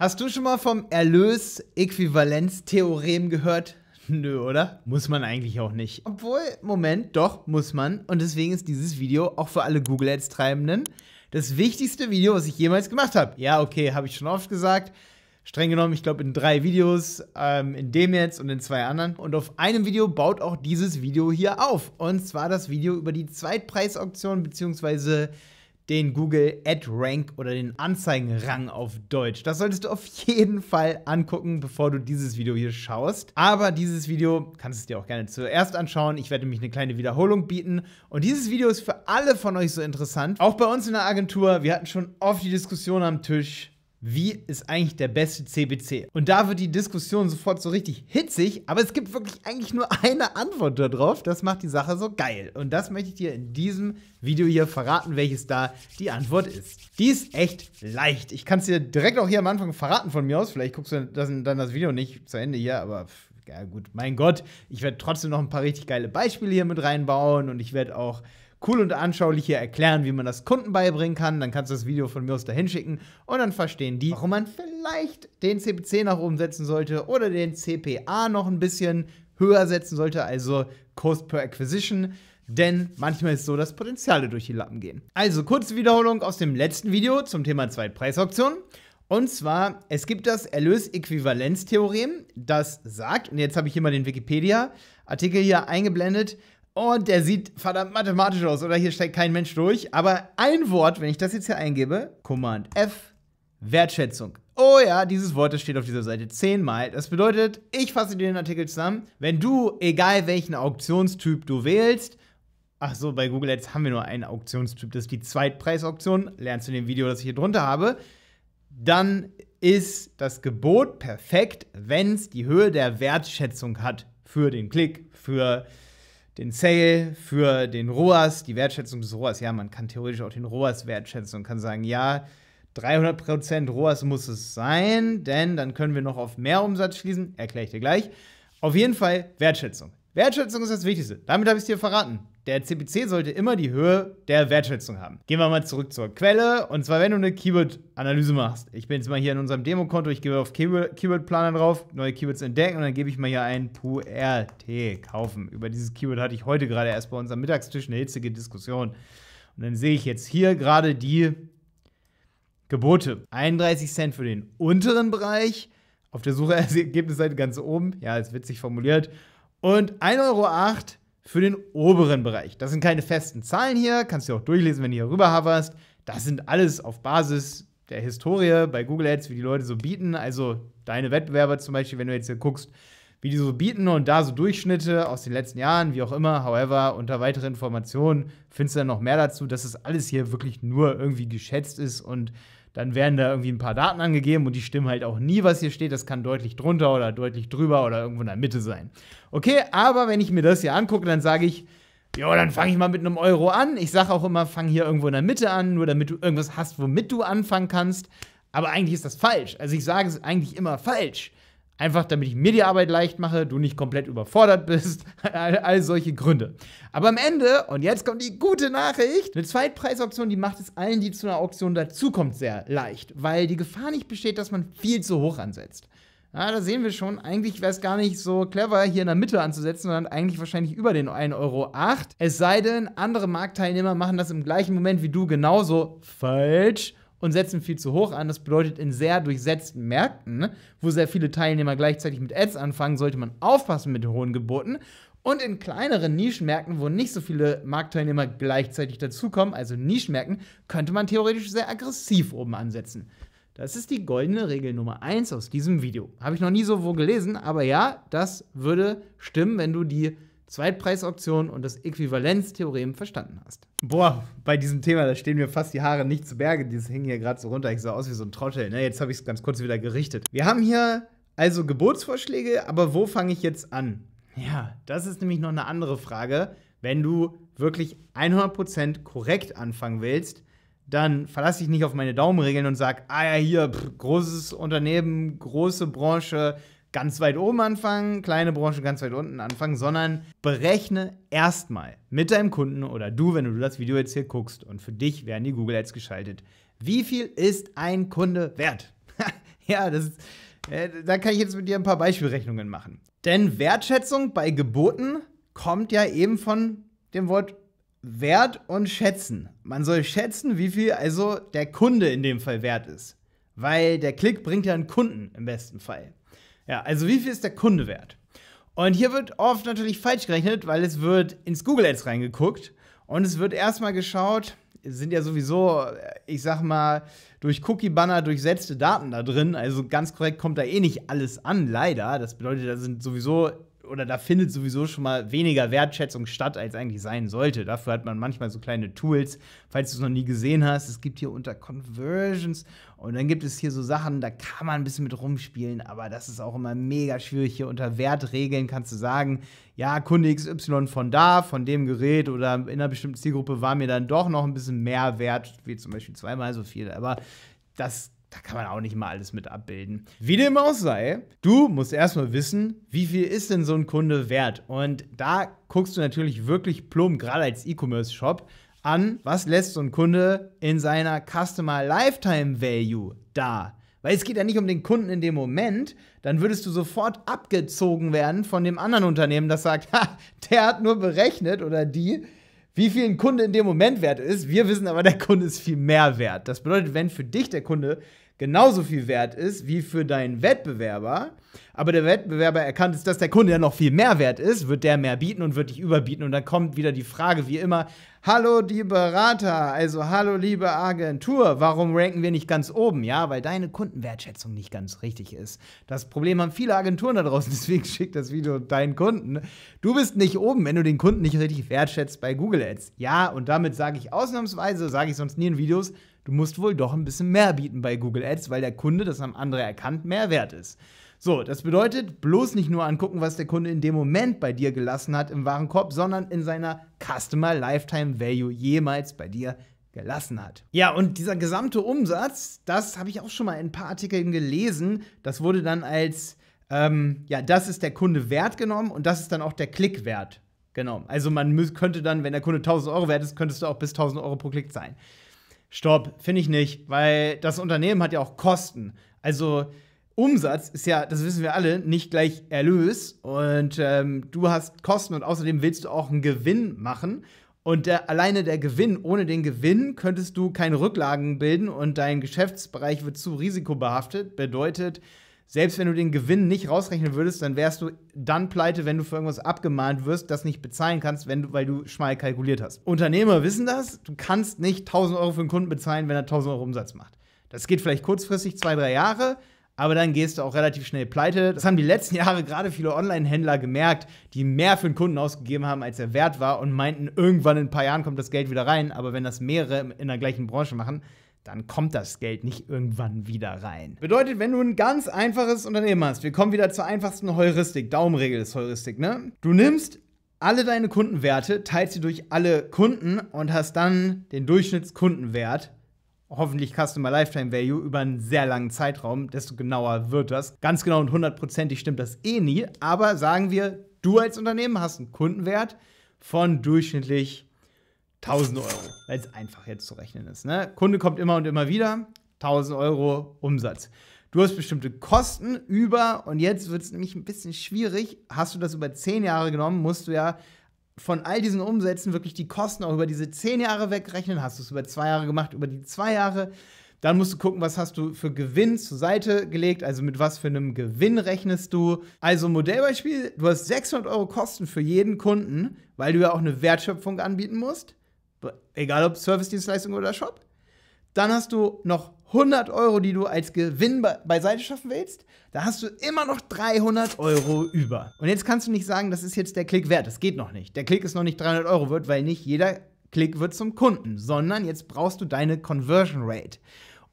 Hast du schon mal vom erlös äquivalenz theorem gehört? Nö, oder? Muss man eigentlich auch nicht. Obwohl, Moment, doch, muss man. Und deswegen ist dieses Video auch für alle Google Ads-Treibenden das wichtigste Video, was ich jemals gemacht habe. Ja, okay, habe ich schon oft gesagt. Streng genommen, ich glaube, in drei Videos, ähm, in dem jetzt und in zwei anderen. Und auf einem Video baut auch dieses Video hier auf. Und zwar das Video über die Zweitpreisauktion, bzw den Google Ad Rank oder den Anzeigenrang auf Deutsch. Das solltest du auf jeden Fall angucken, bevor du dieses Video hier schaust. Aber dieses Video kannst du dir auch gerne zuerst anschauen. Ich werde nämlich eine kleine Wiederholung bieten. Und dieses Video ist für alle von euch so interessant. Auch bei uns in der Agentur. Wir hatten schon oft die Diskussion am Tisch. Wie ist eigentlich der beste CBC? Und da wird die Diskussion sofort so richtig hitzig, aber es gibt wirklich eigentlich nur eine Antwort darauf. Das macht die Sache so geil. Und das möchte ich dir in diesem Video hier verraten, welches da die Antwort ist. Die ist echt leicht. Ich kann es dir direkt auch hier am Anfang verraten von mir aus. Vielleicht guckst du das, dann das Video nicht zu Ende hier, aber ja gut, mein Gott. Ich werde trotzdem noch ein paar richtig geile Beispiele hier mit reinbauen und ich werde auch cool und anschaulich hier erklären, wie man das Kunden beibringen kann. Dann kannst du das Video von mir aus dahin schicken und dann verstehen die, warum man vielleicht den CPC nach oben setzen sollte oder den CPA noch ein bisschen höher setzen sollte, also Cost per Acquisition. Denn manchmal ist so, dass Potenziale durch die Lappen gehen. Also kurze Wiederholung aus dem letzten Video zum Thema Zweitpreisauktion. Und zwar, es gibt das Erlösäquivalenztheorem, das sagt, und jetzt habe ich hier mal den Wikipedia-Artikel hier eingeblendet, und der sieht verdammt mathematisch aus, oder? Hier steigt kein Mensch durch. Aber ein Wort, wenn ich das jetzt hier eingebe, Command F, Wertschätzung. Oh ja, dieses Wort, das steht auf dieser Seite zehnmal. Das bedeutet, ich fasse dir den Artikel zusammen. Wenn du, egal welchen Auktionstyp du wählst, ach so, bei Google Ads haben wir nur einen Auktionstyp, das ist die Zweitpreisauktion, lernst du in dem Video, das ich hier drunter habe, dann ist das Gebot perfekt, wenn es die Höhe der Wertschätzung hat für den Klick, für den Sale, für den ROAS, die Wertschätzung des ROAS. Ja, man kann theoretisch auch den ROAS wertschätzen und kann sagen, ja, 300% ROAS muss es sein, denn dann können wir noch auf mehr Umsatz schließen. Erkläre ich dir gleich. Auf jeden Fall Wertschätzung. Wertschätzung ist das Wichtigste. Damit habe ich es dir verraten. Der CPC sollte immer die Höhe der Wertschätzung haben. Gehen wir mal zurück zur Quelle. Und zwar, wenn du eine Keyword-Analyse machst. Ich bin jetzt mal hier in unserem Demokonto. Ich gehe auf Keyword-Planer drauf, neue Keywords entdecken und dann gebe ich mal hier ein PuRT kaufen. Über dieses Keyword hatte ich heute gerade erst bei unserem Mittagstisch eine hitzige Diskussion. Und dann sehe ich jetzt hier gerade die Gebote. 31 Cent für den unteren Bereich. Auf der Suche Ergebnisseite ganz oben. Ja, ist witzig formuliert. Und 1,08 Euro für den oberen Bereich. Das sind keine festen Zahlen hier, kannst du auch durchlesen, wenn du hier rüber hoverst. Das sind alles auf Basis der Historie bei Google Ads, wie die Leute so bieten. Also deine Wettbewerber zum Beispiel, wenn du jetzt hier guckst, wie die so bieten und da so Durchschnitte aus den letzten Jahren, wie auch immer. However, unter weitere Informationen findest du dann noch mehr dazu, dass das alles hier wirklich nur irgendwie geschätzt ist und dann werden da irgendwie ein paar Daten angegeben und die stimmen halt auch nie, was hier steht. Das kann deutlich drunter oder deutlich drüber oder irgendwo in der Mitte sein. Okay, aber wenn ich mir das hier angucke, dann sage ich, ja, dann fange ich mal mit einem Euro an. Ich sage auch immer, fang hier irgendwo in der Mitte an, nur damit du irgendwas hast, womit du anfangen kannst. Aber eigentlich ist das falsch. Also ich sage es eigentlich immer falsch. Einfach damit ich mir die Arbeit leicht mache, du nicht komplett überfordert bist, all, all, solche Gründe. Aber am Ende, und jetzt kommt die gute Nachricht, eine Zweitpreisauktion, die macht es allen, die zu einer Auktion dazukommt, sehr leicht, weil die Gefahr nicht besteht, dass man viel zu hoch ansetzt. Ja, da sehen wir schon, eigentlich wäre es gar nicht so clever, hier in der Mitte anzusetzen, sondern eigentlich wahrscheinlich über den 1,08 Euro. Es sei denn, andere Marktteilnehmer machen das im gleichen Moment wie du genauso falsch und setzen viel zu hoch an. Das bedeutet, in sehr durchsetzten Märkten, wo sehr viele Teilnehmer gleichzeitig mit Ads anfangen, sollte man aufpassen mit hohen Geboten. Und in kleineren Nischenmärkten, wo nicht so viele Marktteilnehmer gleichzeitig dazukommen, also Nischenmärkten, könnte man theoretisch sehr aggressiv oben ansetzen. Das ist die goldene Regel Nummer 1 aus diesem Video. Habe ich noch nie so wo gelesen, aber ja, das würde stimmen, wenn du die Zweitpreisauktion und das Äquivalenztheorem verstanden hast. Boah, bei diesem Thema, da stehen mir fast die Haare nicht zu Berge. Dieses hing hier gerade so runter. Ich sah aus wie so ein Trottel. Ne? Jetzt habe ich es ganz kurz wieder gerichtet. Wir haben hier also Geburtsvorschläge, aber wo fange ich jetzt an? Ja, das ist nämlich noch eine andere Frage. Wenn du wirklich 100% korrekt anfangen willst, dann verlasse ich nicht auf meine Daumenregeln und sage, ah ja, hier, pff, großes Unternehmen, große Branche, ganz weit oben anfangen, kleine Branche ganz weit unten anfangen, sondern berechne erstmal mit deinem Kunden oder du, wenn du das Video jetzt hier guckst und für dich werden die Google Ads geschaltet, wie viel ist ein Kunde wert? ja, das ist, äh, da kann ich jetzt mit dir ein paar Beispielrechnungen machen. Denn Wertschätzung bei Geboten kommt ja eben von dem Wort Wert und Schätzen. Man soll schätzen, wie viel also der Kunde in dem Fall wert ist. Weil der Klick bringt ja einen Kunden im besten Fall. Ja, also wie viel ist der Kunde wert? Und hier wird oft natürlich falsch gerechnet, weil es wird ins Google Ads reingeguckt und es wird erstmal geschaut, sind ja sowieso, ich sag mal, durch Cookie-Banner durchsetzte Daten da drin. Also ganz korrekt kommt da eh nicht alles an, leider. Das bedeutet, da sind sowieso oder da findet sowieso schon mal weniger Wertschätzung statt, als eigentlich sein sollte. Dafür hat man manchmal so kleine Tools, falls du es noch nie gesehen hast. Es gibt hier unter Conversions und dann gibt es hier so Sachen, da kann man ein bisschen mit rumspielen, aber das ist auch immer mega schwierig. Hier unter Wertregeln kannst du sagen, ja, Kunde XY von da, von dem Gerät oder in einer bestimmten Zielgruppe war mir dann doch noch ein bisschen mehr wert, wie zum Beispiel zweimal so viel. Aber das da kann man auch nicht mal alles mit abbilden. Wie dem auch sei, du musst erstmal wissen, wie viel ist denn so ein Kunde wert? Und da guckst du natürlich wirklich plump, gerade als E-Commerce-Shop, an, was lässt so ein Kunde in seiner Customer Lifetime Value da. Weil es geht ja nicht um den Kunden in dem Moment, dann würdest du sofort abgezogen werden von dem anderen Unternehmen, das sagt, ha, der hat nur berechnet oder die, wie viel ein Kunde in dem Moment wert ist. Wir wissen aber, der Kunde ist viel mehr wert. Das bedeutet, wenn für dich der Kunde genauso viel wert ist wie für deinen Wettbewerber, aber der Wettbewerber erkannt ist, dass der Kunde ja noch viel mehr wert ist, wird der mehr bieten und wird dich überbieten. Und dann kommt wieder die Frage, wie immer, hallo die Berater, also hallo liebe Agentur, warum ranken wir nicht ganz oben? Ja, weil deine Kundenwertschätzung nicht ganz richtig ist. Das Problem haben viele Agenturen da draußen, deswegen schickt das Video deinen Kunden. Du bist nicht oben, wenn du den Kunden nicht richtig wertschätzt bei Google Ads. Ja, und damit sage ich ausnahmsweise, sage ich sonst nie in Videos, Du musst wohl doch ein bisschen mehr bieten bei Google Ads, weil der Kunde, das haben andere erkannt, mehr wert ist. So, das bedeutet, bloß nicht nur angucken, was der Kunde in dem Moment bei dir gelassen hat im Warenkorb, sondern in seiner Customer Lifetime Value jemals bei dir gelassen hat. Ja, und dieser gesamte Umsatz, das habe ich auch schon mal in ein paar Artikeln gelesen, das wurde dann als, ähm, ja, das ist der Kunde wert genommen und das ist dann auch der Klickwert genommen. Also man könnte dann, wenn der Kunde 1000 Euro wert ist, könntest du auch bis 1000 Euro pro Klick sein. Stopp, finde ich nicht, weil das Unternehmen hat ja auch Kosten. Also Umsatz ist ja, das wissen wir alle, nicht gleich Erlös und ähm, du hast Kosten und außerdem willst du auch einen Gewinn machen. Und der, alleine der Gewinn, ohne den Gewinn könntest du keine Rücklagen bilden und dein Geschäftsbereich wird zu risikobehaftet. Bedeutet, selbst wenn du den Gewinn nicht rausrechnen würdest, dann wärst du dann pleite, wenn du für irgendwas abgemahnt wirst, das nicht bezahlen kannst, wenn du, weil du schmal kalkuliert hast. Unternehmer wissen das, du kannst nicht 1000 Euro für einen Kunden bezahlen, wenn er 1000 Euro Umsatz macht. Das geht vielleicht kurzfristig, zwei, drei Jahre, aber dann gehst du auch relativ schnell pleite. Das haben die letzten Jahre gerade viele Online-Händler gemerkt, die mehr für einen Kunden ausgegeben haben, als er wert war und meinten, irgendwann in ein paar Jahren kommt das Geld wieder rein, aber wenn das mehrere in der gleichen Branche machen, dann kommt das Geld nicht irgendwann wieder rein. Bedeutet, wenn du ein ganz einfaches Unternehmen hast, wir kommen wieder zur einfachsten Heuristik, Daumenregel ist Heuristik, ne? Du nimmst alle deine Kundenwerte, teilst sie durch alle Kunden und hast dann den Durchschnittskundenwert hoffentlich Customer Lifetime Value über einen sehr langen Zeitraum, desto genauer wird das. Ganz genau und hundertprozentig stimmt das eh nie, aber sagen wir, du als Unternehmen hast einen Kundenwert von durchschnittlich 1000 Euro, weil es einfach jetzt zu rechnen ist. Ne? Kunde kommt immer und immer wieder, 1000 Euro Umsatz. Du hast bestimmte Kosten über und jetzt wird es nämlich ein bisschen schwierig. Hast du das über 10 Jahre genommen, musst du ja von all diesen Umsätzen wirklich die Kosten auch über diese 10 Jahre wegrechnen. Hast du es über zwei Jahre gemacht, über die zwei Jahre. Dann musst du gucken, was hast du für Gewinn zur Seite gelegt, also mit was für einem Gewinn rechnest du. Also Modellbeispiel, du hast 600 Euro Kosten für jeden Kunden, weil du ja auch eine Wertschöpfung anbieten musst egal ob Service-Dienstleistung oder Shop. Dann hast du noch 100 Euro, die du als Gewinn be beiseite schaffen willst. Da hast du immer noch 300 Euro über. Und jetzt kannst du nicht sagen, das ist jetzt der Klick wert. Das geht noch nicht. Der Klick ist noch nicht 300 Euro wert, weil nicht jeder Klick wird zum Kunden, sondern jetzt brauchst du deine Conversion Rate.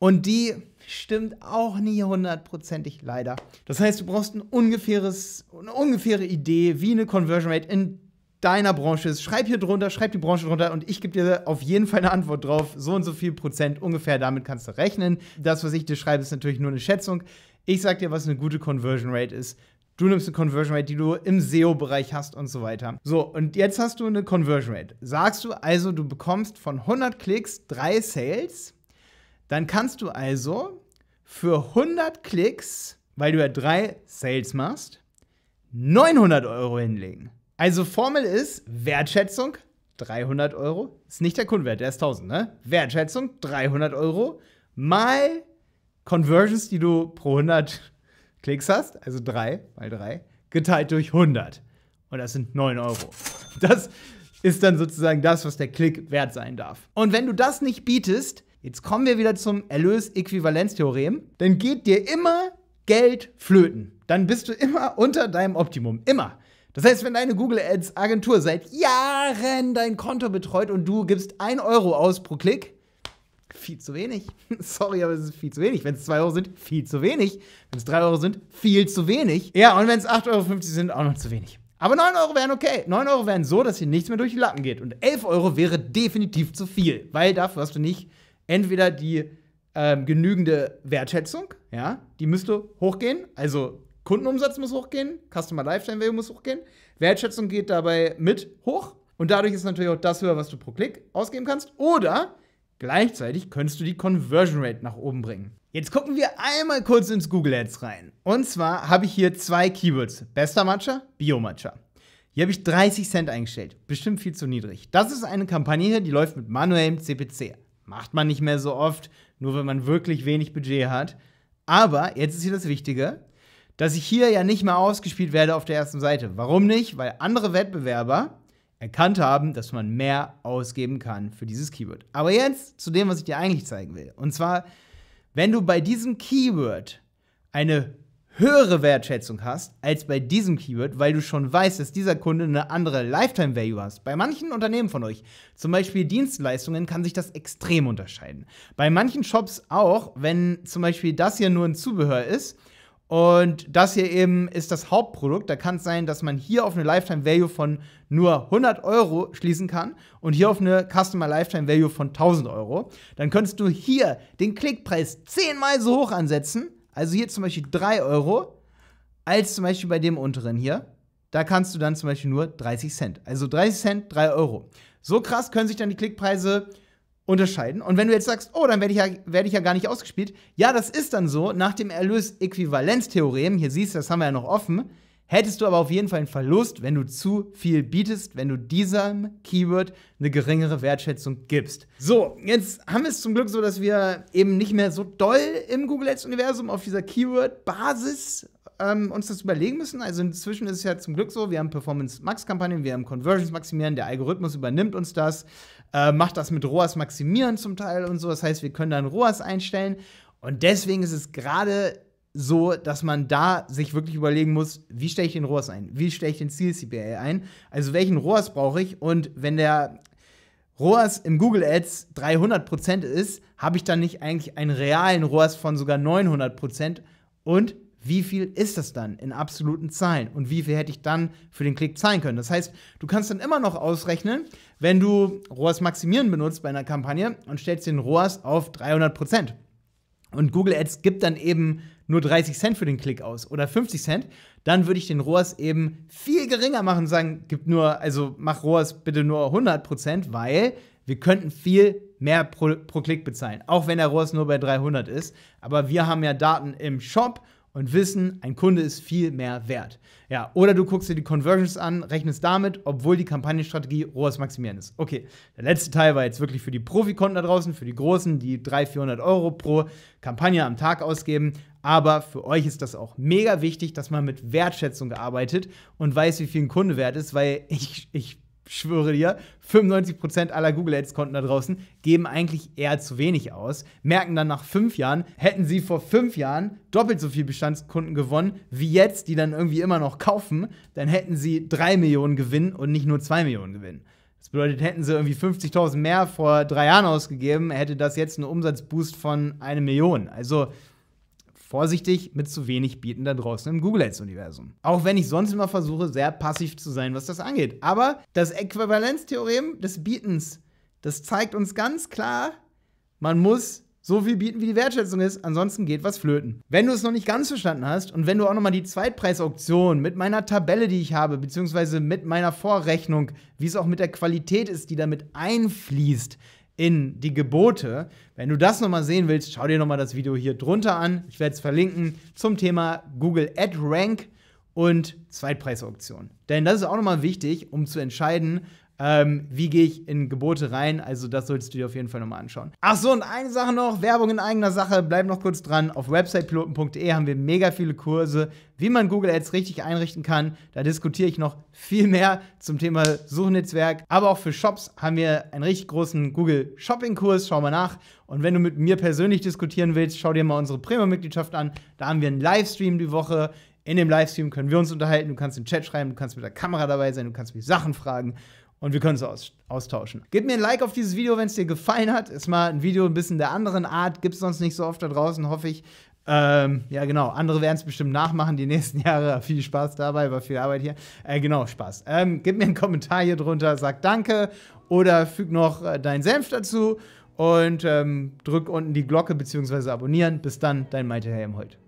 Und die stimmt auch nie hundertprozentig leider. Das heißt, du brauchst ein ungefähres, eine ungefähre Idee, wie eine Conversion Rate in deiner Branche ist. Schreib hier drunter, schreib die Branche drunter und ich gebe dir auf jeden Fall eine Antwort drauf. So und so viel Prozent ungefähr, damit kannst du rechnen. Das, was ich dir schreibe, ist natürlich nur eine Schätzung. Ich sag dir, was eine gute Conversion Rate ist. Du nimmst eine Conversion Rate, die du im SEO-Bereich hast und so weiter. So, und jetzt hast du eine Conversion Rate. Sagst du also, du bekommst von 100 Klicks drei Sales, dann kannst du also für 100 Klicks, weil du ja drei Sales machst, 900 Euro hinlegen. Also Formel ist Wertschätzung 300 Euro. Ist nicht der Kundenwert, der ist 1000, ne? Wertschätzung 300 Euro mal Conversions, die du pro 100 Klicks hast, also 3 mal 3, geteilt durch 100. Und das sind 9 Euro. Das ist dann sozusagen das, was der Klick wert sein darf. Und wenn du das nicht bietest, jetzt kommen wir wieder zum Erlös-Äquivalenztheorem, dann geht dir immer Geld flöten. Dann bist du immer unter deinem Optimum. Immer. Das heißt, wenn deine Google Ads Agentur seit Jahren dein Konto betreut und du gibst 1 Euro aus pro Klick, viel zu wenig. Sorry, aber es ist viel zu wenig. Wenn es 2 Euro sind, viel zu wenig. Wenn es 3 Euro sind, viel zu wenig. Ja, und wenn es 8,50 Euro sind, auch noch zu wenig. Aber 9 Euro wären okay. 9 Euro wären so, dass hier nichts mehr durch die Lappen geht. Und 11 Euro wäre definitiv zu viel, weil dafür hast du nicht entweder die ähm, genügende Wertschätzung, ja, die müsste hochgehen, also Kundenumsatz muss hochgehen, Customer Lifetime Value muss hochgehen, Wertschätzung geht dabei mit hoch und dadurch ist natürlich auch das höher, was du pro Klick ausgeben kannst. Oder gleichzeitig könntest du die Conversion Rate nach oben bringen. Jetzt gucken wir einmal kurz ins Google Ads rein. Und zwar habe ich hier zwei Keywords: bester Matcha, Bio Hier habe ich 30 Cent eingestellt. Bestimmt viel zu niedrig. Das ist eine Kampagne hier, die läuft mit manuellem CPC. Macht man nicht mehr so oft, nur wenn man wirklich wenig Budget hat. Aber jetzt ist hier das Wichtige: dass ich hier ja nicht mehr ausgespielt werde auf der ersten Seite. Warum nicht? Weil andere Wettbewerber erkannt haben, dass man mehr ausgeben kann für dieses Keyword. Aber jetzt zu dem, was ich dir eigentlich zeigen will. Und zwar, wenn du bei diesem Keyword eine höhere Wertschätzung hast als bei diesem Keyword, weil du schon weißt, dass dieser Kunde eine andere Lifetime Value hast. Bei manchen Unternehmen von euch, zum Beispiel Dienstleistungen, kann sich das extrem unterscheiden. Bei manchen Shops auch, wenn zum Beispiel das hier nur ein Zubehör ist, und das hier eben ist das Hauptprodukt. Da kann es sein, dass man hier auf eine Lifetime Value von nur 100 Euro schließen kann und hier auf eine Customer Lifetime Value von 1000 Euro. Dann könntest du hier den Klickpreis zehnmal so hoch ansetzen, also hier zum Beispiel 3 Euro, als zum Beispiel bei dem unteren hier. Da kannst du dann zum Beispiel nur 30 Cent. Also 30 Cent, 3 Euro. So krass können sich dann die Klickpreise unterscheiden. Und wenn du jetzt sagst, oh, dann werde ich, ja, werd ich ja gar nicht ausgespielt. Ja, das ist dann so. Nach dem Erlös-Äquivalenz-Theorem, hier siehst du, das haben wir ja noch offen, hättest du aber auf jeden Fall einen Verlust, wenn du zu viel bietest, wenn du diesem Keyword eine geringere Wertschätzung gibst. So, jetzt haben wir es zum Glück so, dass wir eben nicht mehr so doll im Google Ads Universum auf dieser Keyword-Basis ähm, uns das überlegen müssen. Also inzwischen ist es ja zum Glück so, wir haben Performance-Max-Kampagnen, wir haben Conversions maximieren, der Algorithmus übernimmt uns das, äh, macht das mit ROAS maximieren zum Teil und so. Das heißt, wir können dann ROAS einstellen. Und deswegen ist es gerade so, dass man da sich wirklich überlegen muss, wie stelle ich den ROAS ein? Wie stelle ich den Ziel-CPA ein? Also welchen ROAS brauche ich? Und wenn der ROAS im Google Ads 300% ist, habe ich dann nicht eigentlich einen realen ROAS von sogar 900%? Und wie viel ist das dann in absoluten Zahlen und wie viel hätte ich dann für den Klick zahlen können. Das heißt, du kannst dann immer noch ausrechnen, wenn du ROAS maximieren benutzt bei einer Kampagne und stellst den ROAS auf 300 Prozent. Und Google Ads gibt dann eben nur 30 Cent für den Klick aus oder 50 Cent, dann würde ich den ROAS eben viel geringer machen, und sagen, gib nur, also mach ROAS bitte nur 100 Prozent, weil wir könnten viel mehr pro, pro Klick bezahlen, auch wenn der ROAS nur bei 300 ist. Aber wir haben ja Daten im Shop und wissen, ein Kunde ist viel mehr wert. Ja, oder du guckst dir die Conversions an, rechnest damit, obwohl die Kampagnenstrategie rohes Maximieren ist. Okay, der letzte Teil war jetzt wirklich für die Profikonten da draußen, für die Großen, die 300, 400 Euro pro Kampagne am Tag ausgeben. Aber für euch ist das auch mega wichtig, dass man mit Wertschätzung arbeitet und weiß, wie viel ein Kunde wert ist, weil ich, ich schwöre dir, 95% aller Google Ads-Konten da draußen geben eigentlich eher zu wenig aus, merken dann nach fünf Jahren, hätten sie vor fünf Jahren doppelt so viel Bestandskunden gewonnen wie jetzt, die dann irgendwie immer noch kaufen, dann hätten sie drei Millionen Gewinn und nicht nur zwei Millionen Gewinn. Das bedeutet, hätten sie irgendwie 50.000 mehr vor drei Jahren ausgegeben, hätte das jetzt einen Umsatzboost von eine Million. Also Vorsichtig mit zu wenig Bieten da draußen im Google Ads-Universum. Auch wenn ich sonst immer versuche, sehr passiv zu sein, was das angeht. Aber das Äquivalenztheorem des Bietens, das zeigt uns ganz klar, man muss so viel bieten, wie die Wertschätzung ist, ansonsten geht was flöten. Wenn du es noch nicht ganz verstanden hast und wenn du auch nochmal die Zweitpreisauktion mit meiner Tabelle, die ich habe, beziehungsweise mit meiner Vorrechnung, wie es auch mit der Qualität ist, die damit einfließt, in die Gebote. Wenn du das nochmal sehen willst, schau dir nochmal das Video hier drunter an. Ich werde es verlinken zum Thema Google AdRank und Zweitpreisauktion. Denn das ist auch nochmal wichtig, um zu entscheiden, ähm, wie gehe ich in Gebote rein? Also, das solltest du dir auf jeden Fall nochmal anschauen. Ach so, und eine Sache noch: Werbung in eigener Sache. Bleib noch kurz dran. Auf websitepiloten.de haben wir mega viele Kurse, wie man Google Ads richtig einrichten kann. Da diskutiere ich noch viel mehr zum Thema Suchnetzwerk. Aber auch für Shops haben wir einen richtig großen Google Shopping Kurs. Schau mal nach. Und wenn du mit mir persönlich diskutieren willst, schau dir mal unsere Premium-Mitgliedschaft an. Da haben wir einen Livestream die Woche. In dem Livestream können wir uns unterhalten. Du kannst im Chat schreiben, du kannst mit der Kamera dabei sein, du kannst mich Sachen fragen und wir können es aus austauschen. Gib mir ein Like auf dieses Video, wenn es dir gefallen hat. Ist mal ein Video ein bisschen der anderen Art. Gibt es sonst nicht so oft da draußen, hoffe ich. Ähm, ja, genau. Andere werden es bestimmt nachmachen die nächsten Jahre. Viel Spaß dabei, war viel Arbeit hier. Äh, genau, Spaß. Ähm, gib mir einen Kommentar hier drunter, sag Danke oder füg noch äh, deinen Senf dazu und ähm, drück unten die Glocke bzw. abonnieren. Bis dann, dein Malte Helmholtz.